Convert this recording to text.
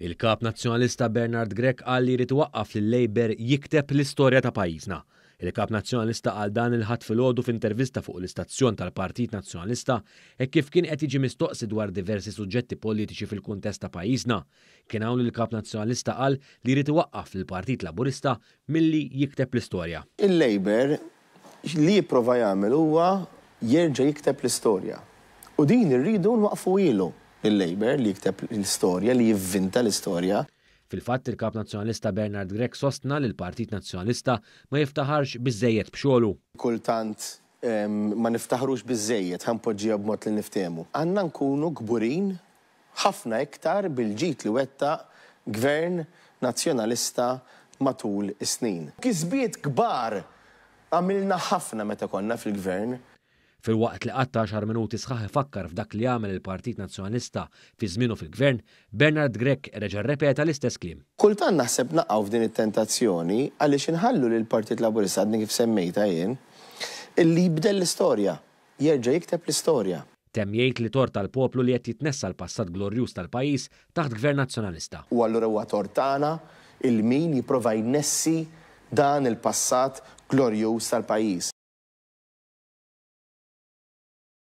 Il-kap nazzjonalista Bernard Grek qal li jrid li lil Labour jikteb l-istorja ta' pajjiżna. Il-kap nazzjonalista għal dan il ħat fil-ħodu f'intervista fuq l-istazzjon tal-Partit Nazzjonalista e kif kien qed jiġi mistoqsi dwar diversi suġġetti politiċi fil-kuntest ta' pajjiżna, kien hawn il-kap nazzjonalista qal li jrid iwaqqaf lill-Partit Laburista milli jikteb l-istorja. Il-Labor li jipprova jagħmel huwa jerġa' jikteb l-istorja. U din irridu nwaqfu ilu il-Labor li jikteb l-istorja, li jivvinta l-istorja. Fil-fatt il-Kap Nazzjonalista Bernard Grek sostna li l-Partit Nazzjonalista ma jiftaħarx biżejjed bxolu. Kultant ma niftaħrux biżejjed ħanpoġġija b'mod li niftemu. Għanna nkunu gburin ħafna iktar bil-ġit li wetta gvern nazzjonalista matul is-snin. Kisbiet kbar għamilna ħafna meta konna fil-gvern. Fil-waqt li qatta xar minuti sħaħ fakkar f'dak li għamel il-Partit Nazzjonalista fi żmienu fil-Gvern, Bernard Grek reġa' repeta l-istess kliem. Kultan naħseb naqgħu f'din it-tentazzjoni għaliex inħallu lil partit Laburista għadni kif semmejta jien illi jibdel l-istorja, jerġa' jikteb l-istorja. Tem jgħid li tort tal-poplu li qed jitnessa l-passat glorjus tal-pajjiż taħt Gvern Nazzjonalista. U allura huwa tortana il-min jipprova jnessi dan il-passat glorjus tal-pajjiż.